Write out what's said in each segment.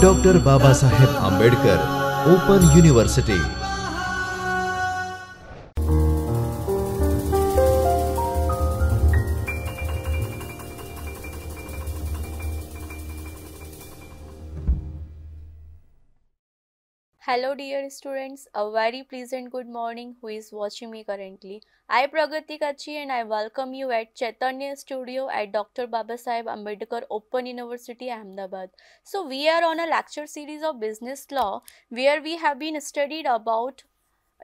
Doctor Baba Saheb Ambedkar open university students a very pleasant good morning who is watching me currently. I Pragati Kachi and I welcome you at Chaitanya Studio at Dr. Babasaheb Ambedkar Open University Ahmedabad. So we are on a lecture series of business law where we have been studied about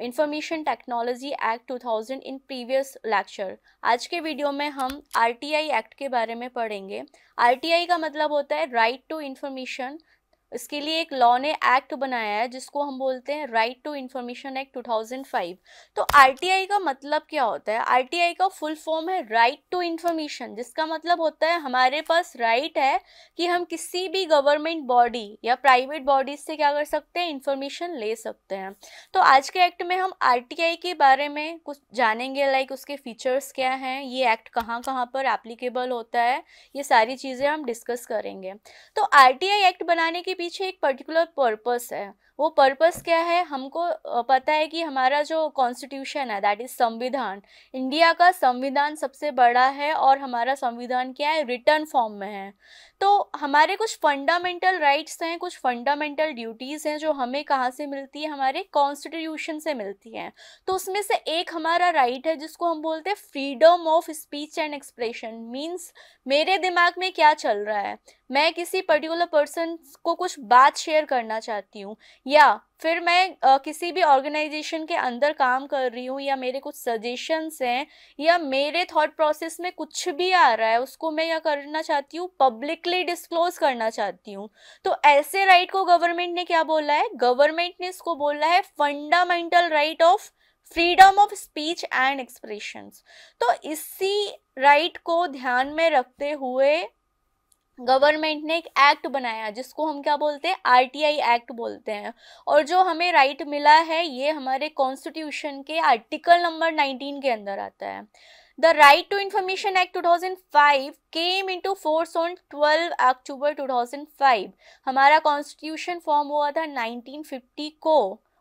information technology act 2000 in previous lecture आज के video में हम RTI act के बारे में पढ़ेंगे RTI का मतलब होता है राइट टू इन्फॉर्मेशन इसके लिए एक लॉ ने एक्ट बनाया है जिसको हम बोलते हैं राइट टू इन्फॉर्मेशन एक्ट 2005 तो आरटीआई का मतलब क्या होता है आरटीआई का फुल फॉर्म है राइट टू इंफॉर्मेशन जिसका मतलब होता है हमारे पास राइट right है कि हम किसी भी गवर्नमेंट बॉडी या प्राइवेट बॉडीज से क्या कर सकते हैं इन्फॉर्मेशन ले सकते हैं तो आज के एक्ट में हम आर के बारे में कुछ जानेंगे लाइक उसके फीचर्स क्या हैं ये एक्ट कहाँ कहाँ पर एप्लीकेबल होता है ये सारी चीज़ें हम डिस्कस करेंगे तो आर एक्ट बनाने की पीछे एक पर्टिकुलर पर्पस है वो पर्पस क्या है हमको पता है कि हमारा जो कॉन्स्टिट्यूशन है दैट इज संविधान इंडिया का संविधान सबसे बड़ा है और हमारा संविधान क्या है रिटर्न फॉर्म में है तो हमारे कुछ फंडामेंटल राइट्स हैं कुछ फंडामेंटल ड्यूटीज़ हैं जो हमें कहाँ से मिलती है हमारे कॉन्स्टिट्यूशन से मिलती हैं तो उसमें से एक हमारा राइट है जिसको हम बोलते हैं freedom of speech and expression means मेरे दिमाग में क्या चल रहा है मैं किसी पर्टिकुलर पर्सन को कुछ बात शेयर करना चाहती हूँ या फिर मैं आ, किसी भी ऑर्गेनाइजेशन के अंदर काम कर रही हूँ या मेरे कुछ सजेशंस हैं या मेरे थॉट प्रोसेस में कुछ भी आ रहा है उसको मैं यह करना चाहती हूँ पब्लिकली डिस्क्लोज करना चाहती हूँ तो ऐसे राइट को गवर्नमेंट ने क्या बोला है गवर्नमेंट ने इसको बोला है fundamental right of freedom of speech and expression तो इसी राइट को ध्यान में रखते हुए गवर्नमेंट ने एक एक्ट बनाया जिसको हम क्या बोलते हैं आरटीआई एक्ट बोलते हैं और जो हमें राइट मिला है ये हमारे कॉन्स्टिट्यूशन के आर्टिकल नंबर 19 के अंदर आता है the right to information act 2005 came into force on 12 October 2005 हमारा कॉन्स्टिट्यूशन फॉर्म हुआ था 1950 को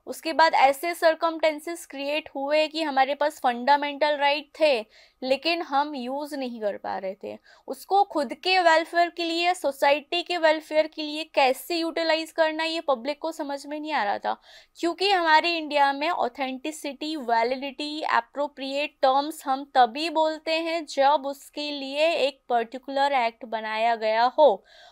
उसके बाद ऐसे सरकमटेंसेस क्रिएट हुए कि हमारे पास फंडामेंटल राइट right थे लेकिन हम यूज़ नहीं कर पा रहे थे उसको खुद के वेलफेयर के लिए सोसाइटी के वेलफेयर के लिए कैसे यूटिलाइज करना ये पब्लिक को समझ में नहीं आ रहा था क्योंकि हमारे इंडिया में ऑथेंटिसिटी वैलिडिटी अप्रोप्रिएट टर्म्स हम तभी बोलते हैं जब उसके लिए एक पर्टिकुलर एक्ट बनाया गया हो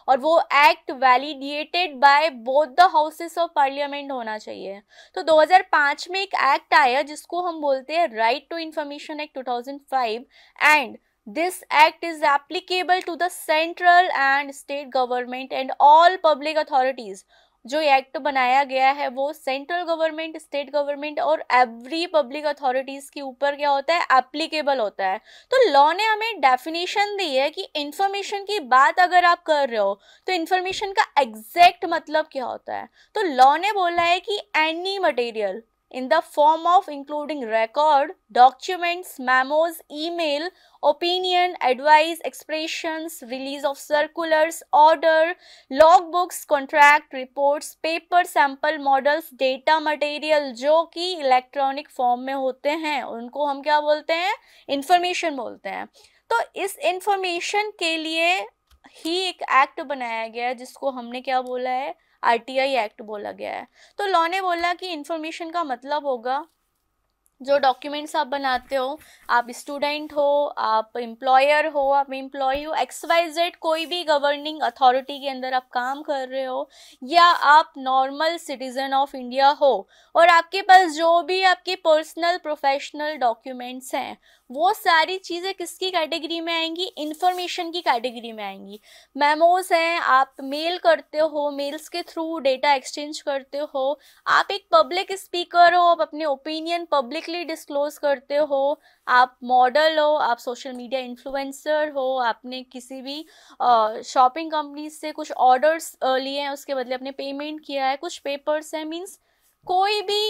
और वो act validated by both the houses of parliament होना चाहिए तो 2005 में एक एक्ट आया जिसको हम बोलते हैं right to information act 2005 time and this act is applicable to the central and state government and all public authorities जो एक्ट बनाया गया है वो सेंट्रल गवर्नमेंट स्टेट गवर्नमेंट और एवरी पब्लिक अथॉरिटीज़ के ऊपर क्या होता है एप्लीकेबल होता है तो लॉ ने हमें डेफिनेशन दी है कि इन्फॉर्मेशन की बात अगर आप कर रहे हो तो इन्फॉर्मेशन का एग्जैक्ट मतलब क्या होता है तो लॉ ने बोला है कि any material in the form of including record, documents, memos, email, opinion, advice, expressions, release of circulars, order, logbooks, contract, reports, paper sample models, data material जो कि इलेक्ट्रॉनिक फॉर्म में होते हैं उनको हम क्या बोलते हैं इंफॉर्मेशन बोलते हैं तो इस इंफॉर्मेशन के लिए ही एक एक्ट बनाया गया जिसको हमने क्या बोला है आरटीआई एक्ट बोला गया है तो लॉ ने बोला कि इन्फॉर्मेशन का मतलब होगा जो डॉक्यूमेंट्स आप बनाते हो आप स्टूडेंट हो आप एम्प्लॉयर हो आप एम्प्लॉय हो एक्स वाई जेड कोई भी गवर्निंग अथॉरिटी के अंदर आप काम कर रहे हो या आप नॉर्मल सिटीजन ऑफ इंडिया हो और आपके पास जो भी आपके पर्सनल प्रोफेशनल डॉक्यूमेंट्स हैं वो सारी चीज़ें किसकी कैटेगरी में आएंगी इन्फॉर्मेशन की कैटेगरी में आएंगी मेमोज हैं आप मेल करते हो मेल्स के थ्रू डेटा एक्सचेंज करते हो आप एक पब्लिक स्पीकर हो आप अपने ओपिनियन पब्लिकली पब्लिकली डिस्क्लोज करते हो आप मॉडल हो आप सोशल मीडिया इन्फ्लुएंसर हो आपने किसी भी शॉपिंग कंपनी से कुछ ऑर्डर्स लिए हैं उसके बदले आपने पेमेंट किया है कुछ पेपर्स हैं मीन्स कोई भी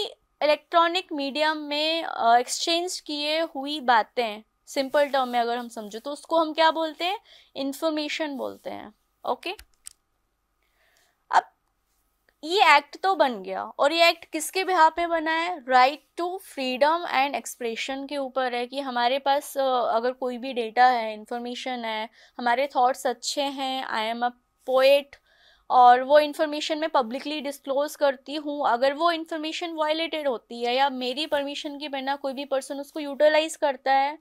इलेक्ट्रॉनिक मीडियम में एक्सचेंज किए हुई बातें सिंपल टर्म में अगर हम समझो तो उसको हम क्या बोलते हैं इन्फॉर्मेशन बोलते हैं ओके okay? ये एक्ट तो बन गया और ये एक्ट किसके बिहा पे बना है right to freedom and expression के ऊपर है कि हमारे पास अगर कोई भी डेटा है इन्फॉर्मेशन है हमारे थॉट्स अच्छे हैं आई एम अ पोएट और वो इन्फॉर्मेशन मैं पब्लिकली डिस्क्लोज करती हूँ अगर वो इन्फॉर्मेशन वायलेटेड होती है या मेरी परमिशन के बिना कोई भी पर्सन उसको यूटिलाइज करता है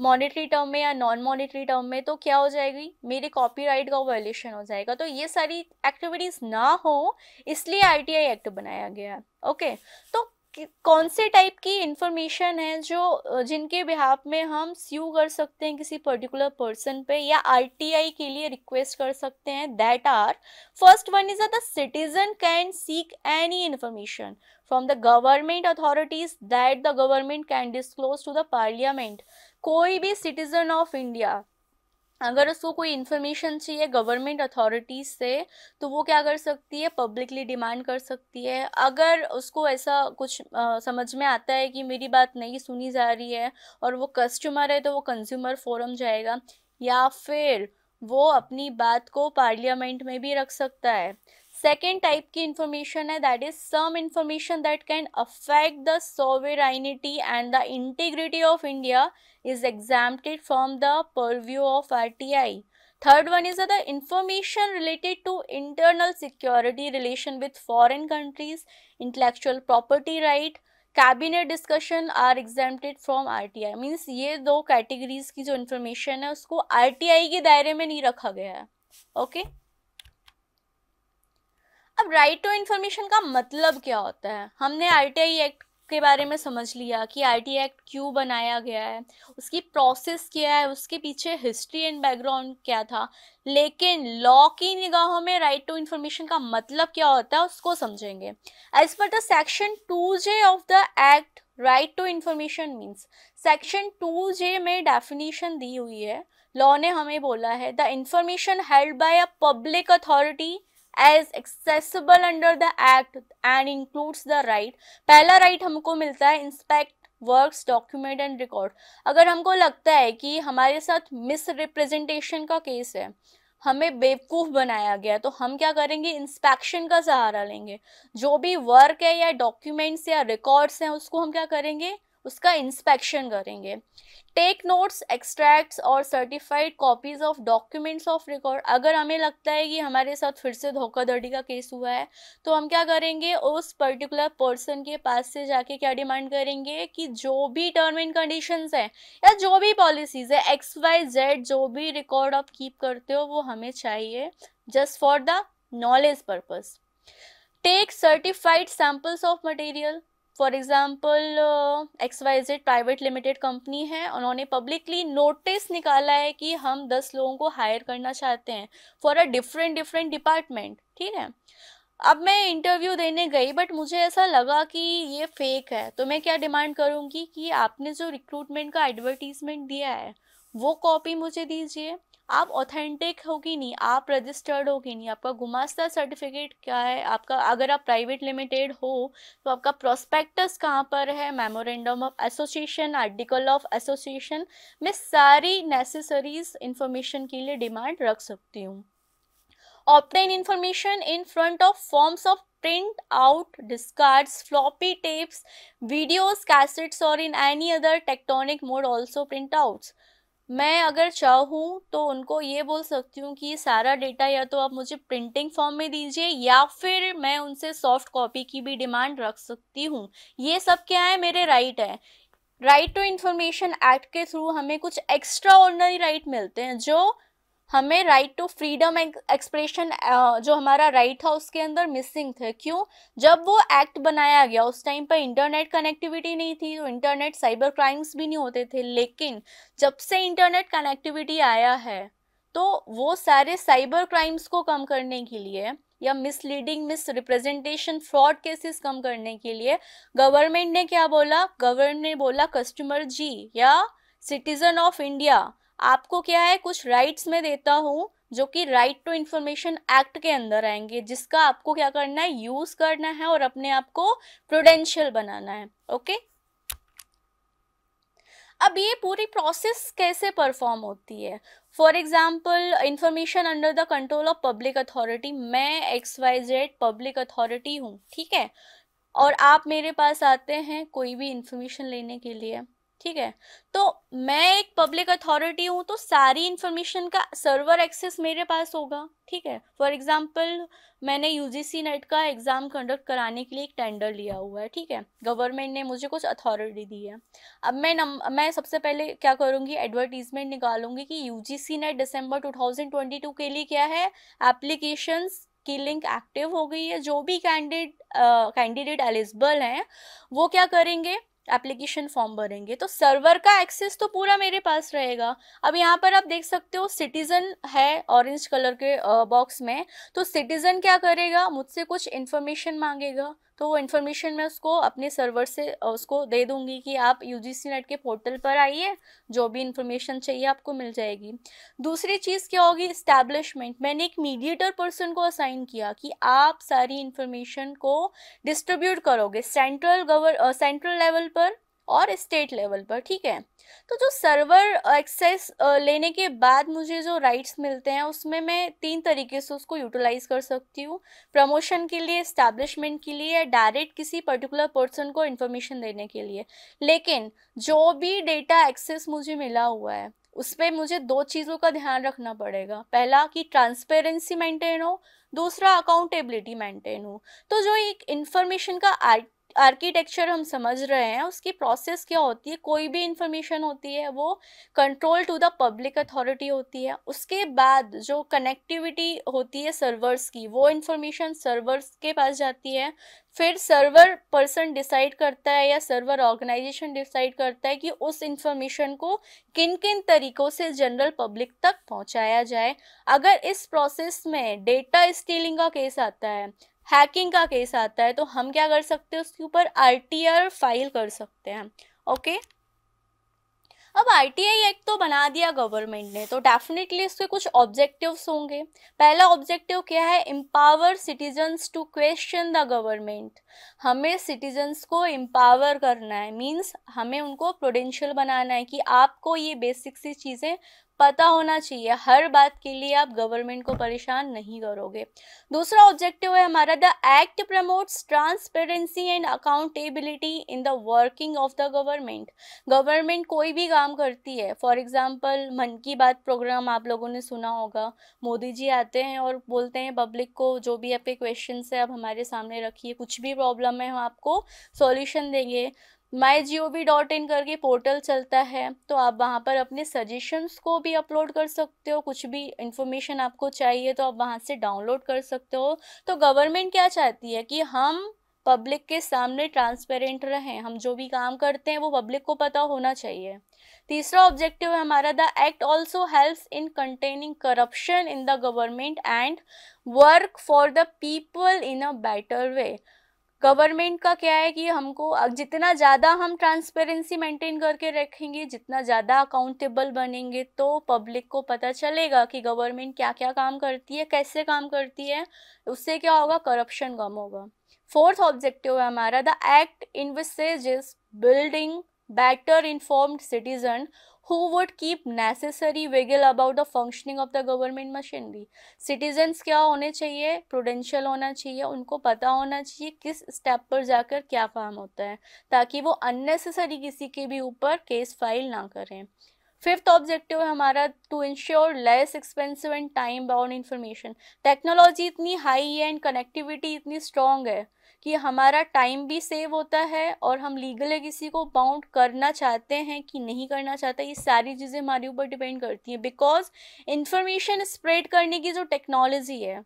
मॉनेटरी टर्म में या नॉन मॉनेटरी टर्म में तो क्या हो जाएगी मेरे कॉपीराइट का वायोलेशन हो जाएगा तो ये सारी एक्टिविटीज़ ना हो इसलिए आईटीआई एक्ट बनाया गया है ओके तो कौन से टाइप की इंफॉर्मेशन है जो जिनके बिहाफ में हम स्यू कर सकते हैं किसी पर्टिकुलर पर्सन पे या आरटीआई के लिए रिक्वेस्ट कर सकते हैं that are first one is the citizen can seek any information from the government authorities that the government can disclose to the parliament कोई भी सिटीजन ऑफ इंडिया अगर उसको कोई इन्फॉर्मेशन चाहिए गवर्नमेंट अथॉरिटीज़ से तो वो क्या कर सकती है पब्लिकली डिमांड कर सकती है अगर उसको ऐसा कुछ आ, समझ में आता है कि मेरी बात नहीं सुनी जा रही है और वो कस्टमर है तो वो कंज्यूमर फोरम जाएगा या फिर वो अपनी बात को पार्लियामेंट में भी रख सकता है सेकेंड टाइप की इंफॉर्मेशन है that is some information that can affect the sovereignty and the integrity of India is exempted from the purview of R T I third one is the information related to internal security relation with foreign countries intellectual property right cabinet discussion are exempted from R T I means ये दो categories की जो information है उसको are T आई के दायरे में नहीं रखा गया है ओके okay? अब राइट टू इन्फॉर्मेशन का मतलब क्या होता है हमने आरटीआई एक्ट के बारे में समझ लिया कि आर टी एक्ट क्यों बनाया गया है उसकी प्रोसेस क्या है उसके पीछे हिस्ट्री एंड बैकग्राउंड क्या था लेकिन लॉ की निगाहों में राइट टू इंफॉर्मेशन का मतलब क्या होता है उसको समझेंगे as per the section two J of the act right to information means section two J में डेफिनेशन दी हुई है लॉ ने हमें बोला है the information held by a public authority as accessible under the act and includes the right पहला right right हमको मिलता है inspect works document and record अगर हमको लगता है कि हमारे साथ मिस रिप्रेजेंटेशन का केस है हमें बेवकूफ़ बनाया गया तो हम क्या करेंगे इंस्पेक्शन का सहारा लेंगे जो भी वर्क है या डॉक्यूमेंट्स या रिकॉर्ड्स हैं उसको हम क्या करेंगे उसका इंस्पेक्शन करेंगे टेक नोट्स एक्सट्रैक्ट्स और certified copies of documents of record अगर हमें लगता है कि हमारे साथ फिर से धोखाधड़ी का केस हुआ है तो हम क्या करेंगे उस पर्टिकुलर पर्सन के पास से जाके क्या डिमांड करेंगे कि जो भी टर्म एंड कंडीशन है या जो भी पॉलिसीज़ है एक्स वाई जेड जो भी रिकॉर्ड आप कीप करते हो वो हमें चाहिए just for the knowledge purpose take certified samples of material for example X Y Z private limited company है उन्होंने पब्लिकली नोटिस निकाला है कि हम दस लोगों को हायर करना चाहते हैं for a different different department ठीक है अब मैं इंटरव्यू देने गई बट मुझे ऐसा लगा कि ये फेक है तो मैं क्या डिमांड करूँगी कि आपने जो रिक्रूटमेंट का एडवर्टीजमेंट दिया है वो कॉपी मुझे दीजिए आप ऑथेंटिक हो कि नहीं आप रजिस्टर्ड हो कि नहीं आपका गुमास्ता सर्टिफिकेट क्या है आपका अगर आप प्राइवेट लिमिटेड हो तो आपका प्रोस्पेक्टस कहाँ पर है memorandum of association article of association मैं सारी नेसेसरीज इंफॉर्मेशन के लिए डिमांड रख सकती हूँ obtain information in front of forms of print out discard floppy tapes videos cassettes और in any other tectonic mode also print outs मैं अगर चाहूँ तो उनको ये बोल सकती हूँ कि सारा डेटा या तो आप मुझे प्रिंटिंग फॉर्म में दीजिए या फिर मैं उनसे सॉफ्ट कॉपी की भी डिमांड रख सकती हूँ ये सब क्या है मेरे राइट है राइट टू इंफॉर्मेशन एक्ट के थ्रू हमें कुछ एक्स्ट्रा ऑर्डनरी राइट मिलते हैं जो हमें राइट टू फ्रीडम एक्सप्रेशन जो हमारा राइट right था उसके अंदर मिसिंग थे क्यों जब वो एक्ट बनाया गया उस टाइम पर इंटरनेट कनेक्टिविटी नहीं थी तो इंटरनेट साइबर क्राइम्स भी नहीं होते थे लेकिन जब से इंटरनेट कनेक्टिविटी आया है तो वो सारे साइबर क्राइम्स को कम करने के लिए या misleading mis representation fraud cases कम करने के लिए गवर्नमेंट ने क्या बोला गवर्नमेंट ने बोला कस्टमर जी या सिटीजन ऑफ इंडिया आपको क्या है कुछ राइट्स में देता हूँ जो कि राइट टू इंफॉर्मेशन एक्ट के अंदर आएंगे जिसका आपको क्या करना है यूज करना है और अपने आप को प्रोडेंशियल बनाना है ओके अब ये पूरी प्रोसेस कैसे परफॉर्म होती है for example information under the control of public authority मैं X Y Z public authority हूँ ठीक है और आप मेरे पास आते हैं कोई भी इंफॉर्मेशन लेने के लिए ठीक है तो मैं एक पब्लिक अथॉरिटी हूँ तो सारी इंफॉर्मेशन का सर्वर एक्सेस मेरे पास होगा ठीक है फॉर एग्जांपल मैंने यूजीसी नेट का एग्ज़ाम कंडक्ट कराने के लिए एक टेंडर लिया हुआ है ठीक है गवर्नमेंट ने मुझे कुछ अथॉरिटी दी है अब मैं नम मैं सबसे पहले क्या करूँगी एडवर्टीज़मेंट निकालूंगी कि U G net December two के लिए क्या है एप्लीकेशंस की लिंक एक्टिव हो गई है जो भी कैंडिडेट कैंडिडेट एलिजिबल हैं वो क्या करेंगे एप्लीकेशन फॉर्म भरेंगे तो सर्वर का एक्सेस तो पूरा मेरे पास रहेगा अब यहाँ पर आप देख सकते हो सिटीज़न है ऑरेंज कलर के बॉक्स में तो सिटीज़न क्या करेगा मुझसे कुछ इन्फॉर्मेशन मांगेगा तो वो इन्फॉर्मेशन मैं उसको अपने सर्वर से उसको दे दूंगी कि आप यू नेट के पोर्टल पर आइए जो भी इन्फॉर्मेशन चाहिए आपको मिल जाएगी दूसरी चीज़ क्या होगी इस्टेब्लिशमेंट मैंने एक मीडिएटर पर्सन को असाइन किया कि आप सारी इन्फॉर्मेशन को डिस्ट्रीब्यूट करोगे सेंट्रल गवर सेंट्रल लेवल पर और स्टेट लेवल पर ठीक है तो जो सर्वर एक्सेस लेने के बाद मुझे जो राइट्स मिलते हैं उसमें मैं तीन तरीके से उसको यूटिलाइज कर सकती हूँ प्रमोशन के लिए इस्टेब्लिशमेंट के लिए या डायरेक्ट किसी पर्टिकुलर पर्सन को इन्फॉर्मेशन देने के लिए लेकिन जो भी डेटा एक्सेस मुझे मिला हुआ है उस पर मुझे दो चीज़ों का ध्यान रखना पड़ेगा पहला कि ट्रांसपेरेंसी मेंटेन हो दूसरा अकाउंटेबिलिटी मेंटेन हो तो जो एक इन्फॉर्मेशन का आर्ट आर्किटेक्चर हम समझ रहे हैं उसकी प्रोसेस क्या होती है कोई भी इंफॉर्मेशन होती है वो control to the public authority होती है उसके बाद जो कनेक्टिविटी होती है सर्वर्स की वो इंफॉर्मेशन सर्वर्स के पास जाती है फिर सर्वर पर्सन डिसाइड करता है या सर्वर ऑर्गेनाइजेशन डिसाइड करता है कि उस इंफॉर्मेशन को किन किन तरीकों से जनरल पब्लिक तक पहुंचाया जाए अगर इस प्रोसेस में डेटा स्टीलिंग का केस आता है हैकिंग का केस आता है तो हम क्या कर सकते हैं उसके ऊपर आरटीआर फाइल कर सकते हैं ओके अब आरटीआई एक्ट तो बना दिया गवर्नमेंट ने तो डेफिनेटली इसके कुछ ऑब्जेक्टिव्स होंगे पहला ऑब्जेक्टिव क्या है empower citizens to question the government हमें सिटीजन्स को एम्पावर करना है मींस हमें उनको प्रोडेंशियल बनाना है कि आपको ये बेसिक सी चीज़ें पता होना चाहिए हर बात के लिए आप गवर्नमेंट को परेशान नहीं करोगे दूसरा ऑब्जेक्टिव है हमारा the act promotes transparency and accountability in the working of the government government कोई भी काम करती है फॉर एग्जाम्पल मन की बात प्रोग्राम आप लोगों ने सुना होगा मोदी जी आते हैं और बोलते हैं पब्लिक को जो भी आपके क्वेश्चन है आप हमारे सामने रखिए कुछ भी प्रॉब्लम है हम आपको सोल्यूशन देंगे माई जी ओ वी डॉट इन करके पोर्टल चलता है तो आप वहाँ पर अपने सजेशंस को भी अपलोड कर सकते हो कुछ भी इंफॉर्मेशन आपको चाहिए तो आप वहाँ से डाउनलोड कर सकते हो तो गवर्नमेंट क्या चाहती है कि हम पब्लिक के सामने ट्रांसपेरेंट रहें हम जो भी काम करते हैं वो पब्लिक को पता होना चाहिए तीसरा ऑब्जेक्टिव है हमारा the act also help in containing corruption in the government and work for the people in a better way government का क्या है कि हमको जितना ज़्यादा हम ट्रांसपेरेंसी मेंटेन करके रखेंगे जितना ज़्यादा अकाउंटेबल बनेंगे तो पब्लिक को पता चलेगा कि गवर्नमेंट क्या क्या काम करती है कैसे काम करती है उससे क्या होगा करप्शन कम होगा फोर्थ ऑब्जेक्टिव है हमारा the act in which building better informed citizen who would keep necessary wiggle about the functioning of the government machinery citizens क्या होने चाहिए prudential होना चाहिए उनको पता होना चाहिए किस step पर जाकर क्या काम होता है ताकि वो unnecessary किसी के भी ऊपर case file ना करें फिफ्थ ऑब्जेक्टिव है हमारा to ensure less expensive and time bound information technology इतनी हाई है एंड कनेक्टिविटी इतनी स्ट्रॉन्ग है कि हमारा टाइम भी सेव होता है और हम है किसी को बाउंड करना चाहते हैं कि नहीं करना चाहते ये सारी चीज़ें हमारे ऊपर डिपेंड करती हैं बिकॉज इन्फॉर्मेशन स्प्रेड करने की जो टेक्नोलॉजी है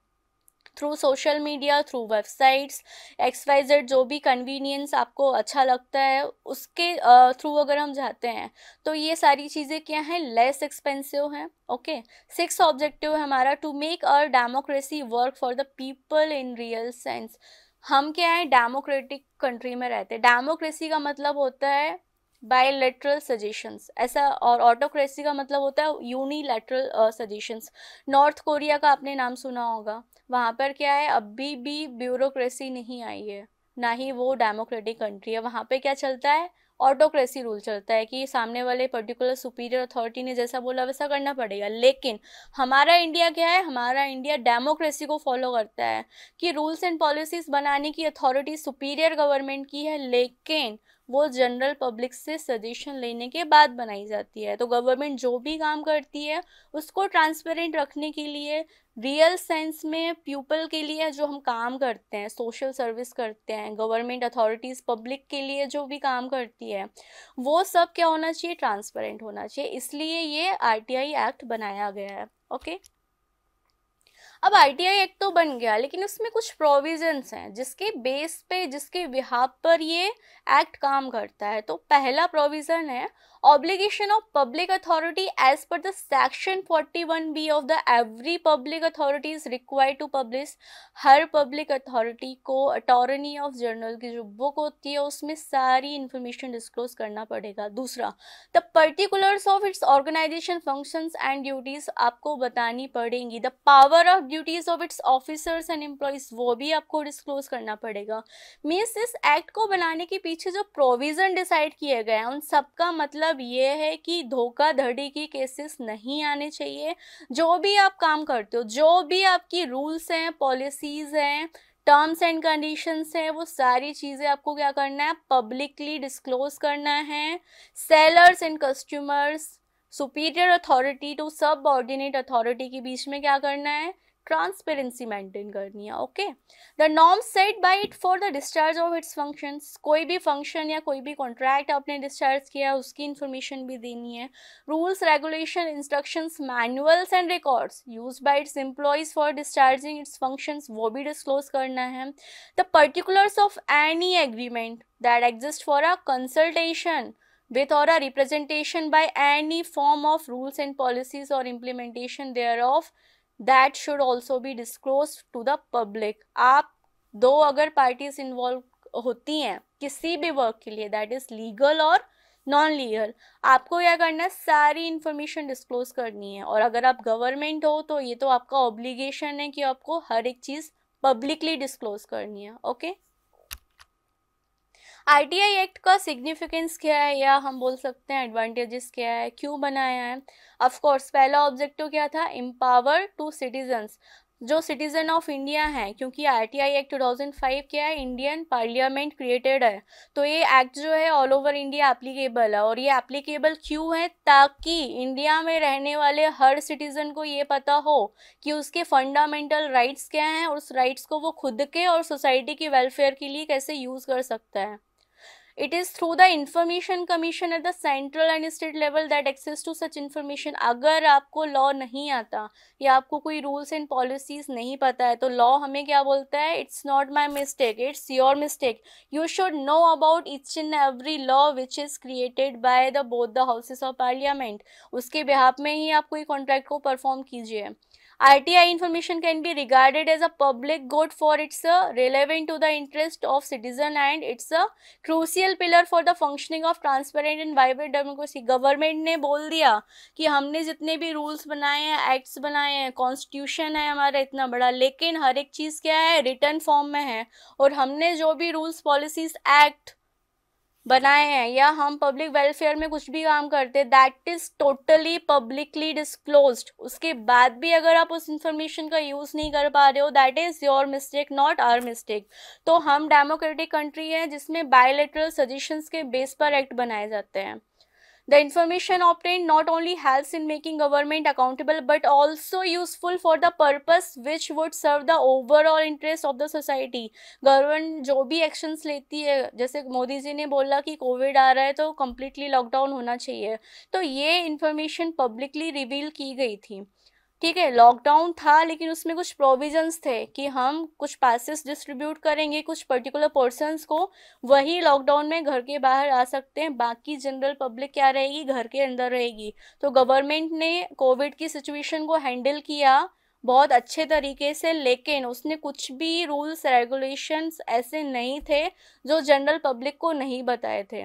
through social media through websites X Y Z जो भी कन्वीनियंस आपको अच्छा लगता है उसके थ्रू अगर हम जाते हैं तो ये सारी चीज़ें क्या हैं लेस एक्सपेंसिव हैं ओके सिक्स ऑब्जेक्टिव है हमारा to make our democracy work for the people in real sense हम क्या हैं डेमोक्रेटिक कंट्री में रहते हैं डेमोक्रेसी का मतलब होता है बायोलेटरल सजेशंस ऐसा और ऑटोक्रेसी का मतलब होता है लेटरल सजेशंस नॉर्थ कोरिया का आपने नाम सुना होगा वहाँ पर क्या है अभी भी ब्यूरोक्रेसी नहीं आई है ना ही वो डेमोक्रेटिक कंट्री है वहाँ पे क्या चलता है ऑटोक्रेसी रूल चलता है कि सामने वाले पर्टिकुलर सुपीरियर अथॉरिटी ने जैसा बोला वैसा करना पड़ेगा लेकिन हमारा इंडिया क्या है हमारा इंडिया डेमोक्रेसी को फॉलो करता है कि रूल्स एंड पॉलिसीज बनाने की अथॉरिटी सुपीरियर गवर्नमेंट की है लेकिन वो जनरल पब्लिक से सजेशन लेने के बाद बनाई जाती है तो गवर्नमेंट जो भी काम करती है उसको ट्रांसपेरेंट रखने के लिए रियल सेंस में पीपल के लिए जो हम काम करते हैं सोशल सर्विस करते हैं गवर्नमेंट अथॉरिटीज़ पब्लिक के लिए जो भी काम करती है वो सब क्या होना चाहिए ट्रांसपेरेंट होना चाहिए इसलिए ये आरटीआई एक्ट बनाया गया है ओके अब आईटीआई एक्ट तो बन गया लेकिन उसमें कुछ प्रोविजंस हैं जिसके बेस पे जिसके विहाब पर ये एक्ट काम करता है तो पहला प्रोविज़न है obligation of public authority as per the section 41 B of the every public authority is required to publish हर पब्लिक अथॉरिटी को अटॉर्नी ऑफ जर्नल की जो बुक होती है उसमें सारी इंफॉर्मेशन डिस्क्लोज करना पड़ेगा दूसरा the particulars of its organisation functions and duties आपको बतानी पड़ेंगी the power of duties of its officers and employees वो भी आपको डिस्क्लोज करना पड़ेगा मीन्स इस एक्ट को बनाने के पीछे जो प्रोविज़न डिसाइड किए गए हैं उन सबका मतलब ये है कि धोखाधड़ी की केसेस नहीं आने चाहिए जो भी आप काम करते हो जो भी आपकी रूल्स हैं पॉलिसीज़ हैं टर्म्स एंड कंडीशंस हैं वो सारी चीज़ें आपको क्या करना है पब्लिकली डिस्क्लोज करना है sellers and customers superior authority to subordinate authority के बीच में क्या करना है ट्रांसपेरेंसी मेंटेन करनी है okay the norm set by it for the discharge of its functions कोई भी फंक्शन या कोई भी कॉन्ट्रैक्ट आपने डिस्चार्ज किया उसकी इन्फॉर्मेशन भी देनी है rules regulation instructions manuals and records use by its employees for discharging its functions वो भी डिस्क्लोज करना है the particulars of any agreement that exist for a consultation और a representation by any form of rules and policies और implementation thereof that should also be disclose to the public आप दो अगर parties involve होती हैं किसी भी work के लिए दैट इज़ लीगल और नॉन लीगल आपको क्या करना है सारी इंफॉर्मेशन डिस्क्लोज करनी है और अगर आप गवर्नमेंट हो तो ये तो आपका ऑब्लिगेशन है कि आपको हर एक चीज़ पब्लिकली डिस्क्लोज करनी है ओके okay? आरटीआई एक्ट का सिग्निफिकेंस क्या है या हम बोल सकते हैं एडवांटेजेस क्या है क्यों बनाया है ऑफकोर्स पहला ऑब्जेक्टिव क्या था एम्पावर टू सिटीजन्स जो सिटीजन ऑफ इंडिया हैं क्योंकि आरटीआई एक्ट 2005 क्या है इंडियन पार्लियामेंट क्रिएटेड है तो ये एक्ट जो है ऑल ओवर इंडिया एप्लीकेबल है और ये एप्लीकेबल क्यों है ताकि इंडिया में रहने वाले हर सिटीजन को ये पता हो कि उसके फंडामेंटल राइट्स क्या हैं और उस राइट्स को वो खुद के और सोसाइटी के वेलफेयर के लिए कैसे यूज़ कर सकता है it is through the information commission at the central and state level that access to such information अगर आपको law नहीं आता या आपको कोई rules and policies नहीं पता है तो law हमें क्या बोलता है it's not my mistake it's your mistake you should know about each and every law which is created by the both the houses of parliament उसके behalf में ही आप कोई contract को perform कीजिए T I information can be regarded as a public good for it's relevant to the interest of citizen and it's a crucial pillar for the functioning of transparent and vibrant democracy government ने बोल दिया कि हमने जितने भी rules बनाए हैं acts बनाए हैं कॉन्स्टिट्यूशन है हमारा इतना बड़ा लेकिन हर एक चीज़ क्या है रिटर्न फॉर्म में है और हमने जो भी रूल्स पॉलिसीज एक्ट बनाए हैं या हम पब्लिक वेलफेयर में कुछ भी काम करते हैं that is totally publicly disclose उसके बाद भी अगर आप उस इंफॉर्मेशन का यूज़ नहीं कर पा रहे हो that is your mistake not our mistake तो हम डेमोक्रेटिक कंट्री है जिसमें बायोलेटरल सजेशंस के बेस पर एक्ट बनाए जाते हैं The information obtained not only helps in making government accountable but also useful for the purpose which would serve the overall interest of the society. government jo bhi actions leti hai jaise modi ji ne bola ki covid aa raha hai to completely lockdown hona chahiye to ye information publicly reveal ki gayi thi ठीक है lockdown था लेकिन उसमें कुछ provisions थे कि हम कुछ पासिस डिस्ट्रीब्यूट करेंगे कुछ पर्टिकुलर पर्सनस को वही लॉकडाउन में घर के बाहर आ सकते हैं बाकी जनरल पब्लिक क्या रहेगी घर के अंदर रहेगी तो गवर्नमेंट ने कोविड की सिचुएशन को हैंडल किया बहुत अच्छे तरीके से लेकिन उसने कुछ भी रूल्स रेगुलेशंस ऐसे नहीं थे जो जनरल पब्लिक को नहीं बताए थे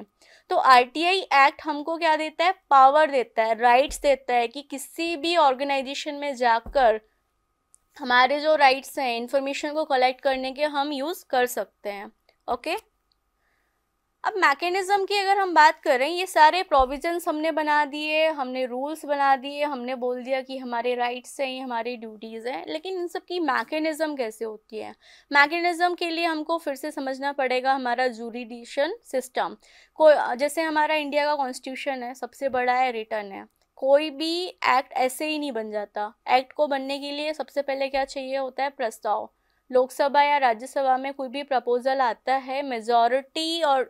तो आरटीआई एक्ट हमको क्या देता है पावर देता है राइट्स देता है कि किसी भी ऑर्गेनाइजेशन में जाकर हमारे जो राइट्स हैं इंफॉर्मेशन को कलेक्ट करने के हम यूज़ कर सकते हैं ओके okay? अब मैकेनिज़्म की अगर हम बात करें ये सारे प्रोविजंस हमने बना दिए हमने रूल्स बना दिए हमने बोल दिया कि हमारे राइट्स हैं ये हमारी ड्यूटीज़ हैं लेकिन इन सब की मैकेनिज़्म कैसे होती है मैकेनिज़्म के लिए हमको फिर से समझना पड़ेगा हमारा जूरीडिशन सिस्टम को जैसे हमारा इंडिया का कॉन्स्टिट्यूशन है सबसे बड़ा है रिटर्न है कोई भी एक्ट ऐसे ही नहीं बन जाता एक्ट को बनने के लिए सबसे पहले क्या चाहिए होता है प्रस्ताव लोकसभा या राज्यसभा में कोई भी प्रपोजल आता है मेजोरिटी और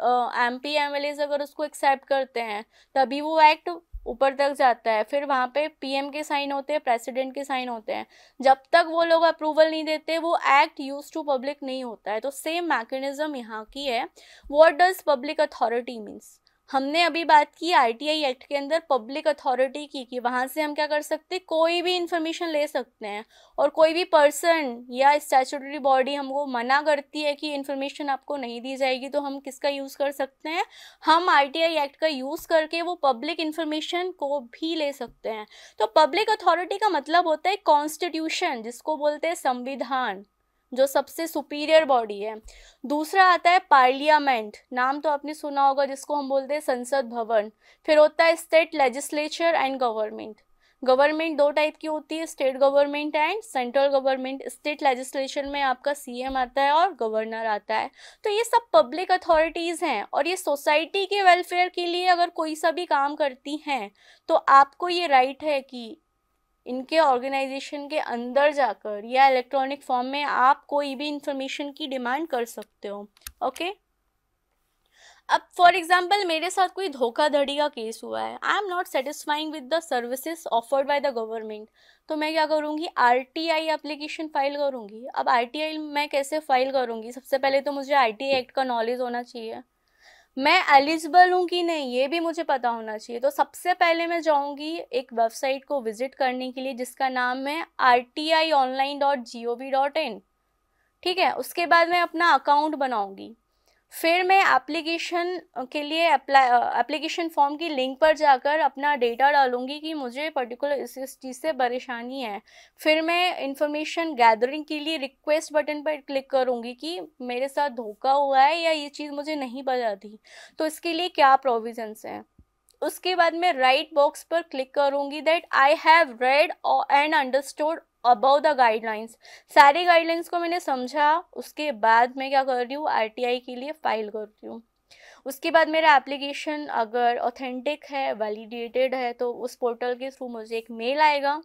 एम पी एम एल अगर उसको एक्सेप्ट करते हैं तभी वो एक्ट ऊपर तक जाता है फिर वहाँ पे पीएम के साइन होते हैं प्रेसिडेंट के साइन होते हैं जब तक वो लोग अप्रूवल नहीं देते वो एक्ट यूज टू पब्लिक नहीं होता है तो सेम मैकेनिज्म यहाँ की है what does public authority means हमने अभी बात की आरटीआई एक्ट के अंदर पब्लिक अथॉरिटी की कि वहाँ से हम क्या कर सकते हैं कोई भी इन्फॉर्मेशन ले सकते हैं और कोई भी पर्सन या स्टैचूटरी बॉडी हमको मना करती है कि इन्फॉर्मेशन आपको नहीं दी जाएगी तो हम किसका यूज़ कर सकते हैं हम आरटीआई एक्ट का यूज़ करके वो पब्लिक इन्फॉर्मेशन को भी ले सकते हैं तो पब्लिक अथॉरिटी का मतलब होता है कॉन्स्टिट्यूशन जिसको बोलते हैं संविधान जो सबसे सुपीरियर बॉडी है दूसरा आता है पार्लियामेंट नाम तो आपने सुना होगा जिसको हम बोलते हैं संसद भवन फिर होता है state legislature and government government दो टाइप की होती है state government and central government state legislation में आपका सीएम आता है और गवर्नर आता है तो ये सब पब्लिक अथॉरिटीज़ हैं और ये सोसाइटी के वेलफेयर के लिए अगर कोई सा भी काम करती हैं तो आपको ये राइट है कि इनके ऑर्गेनाइजेशन के अंदर जाकर या इलेक्ट्रॉनिक फॉर्म में आप कोई भी इंफॉर्मेशन की डिमांड कर सकते हो ओके अब फॉर एग्जाम्पल मेरे साथ कोई धोखाधड़ी का केस हुआ है I am not satisfying with the services offered by the government तो मैं क्या करूँगी R T I application file करूँगी अब आर टी आई मैं कैसे फाइल करूँगी सबसे पहले तो मुझे आई टी एक्ट का नॉलेज होना चाहिए मैं एलिजिबल हूँ कि नहीं ये भी मुझे पता होना चाहिए तो सबसे पहले मैं जाऊँगी एक वेबसाइट को विजिट करने के लिए जिसका नाम है R T I online dot G O V dot in ठीक है उसके बाद मैं अपना अकाउंट बनाऊँगी फिर मैं एप्लीकेशन के लिए अप्लाई एप्लीकेशन फॉर्म की लिंक पर जाकर अपना डेटा डालूंगी कि मुझे पर्टिकुलर इस इस चीज़ से परेशानी है फिर मैं इंफॉर्मेशन गैदरिंग के लिए रिक्वेस्ट बटन पर क्लिक करूंगी कि मेरे साथ धोखा हुआ है या ये चीज़ मुझे नहीं पता थी तो इसके लिए क्या प्रोविजंस हैं उसके बाद मैं राइट बॉक्स पर क्लिक करूंगी that I have read and understood above the guidelines सारी गाइडलाइंस को मैंने समझा उसके बाद मैं क्या कर रही हूँ आर के लिए फाइल कर रही हूँ उसके बाद मेरा एप्लीकेशन अगर ऑथेंटिक है वैलिडेटेड है तो उस पोर्टल के थ्रू मुझे एक मेल आएगा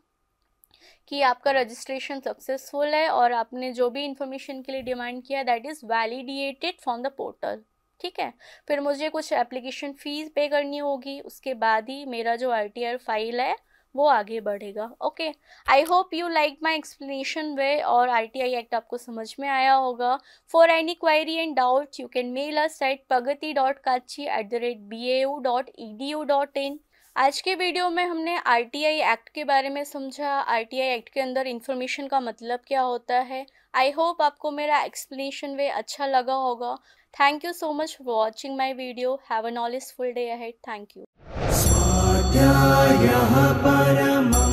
कि आपका रजिस्ट्रेशन सक्सेसफुल है और आपने जो भी इंफॉर्मेशन के लिए डिमांड किया that is validated from the portal ठीक है फिर मुझे कुछ एप्लीकेशन फ़ीस पे करनी होगी उसके बाद ही मेरा जो आर फाइल है वो आगे बढ़ेगा okay I hope you like my explanation वे और आर टी आई एक्ट आपको समझ में आया होगा for any query and doubt you can mail us at Pragati dot Kachi at the rate B A U dot E D U dot in आज के video में हमने आर टी आई एक्ट के बारे में समझा आर टी आई एक्ट के अंदर इन्फॉर्मेशन का मतलब क्या होता है आई होप आपको मेरा एक्सप्लेनेशन वे अच्छा लगा होगा thank you so much for watching my video have a knowledgeful day ahead thank you यः परम्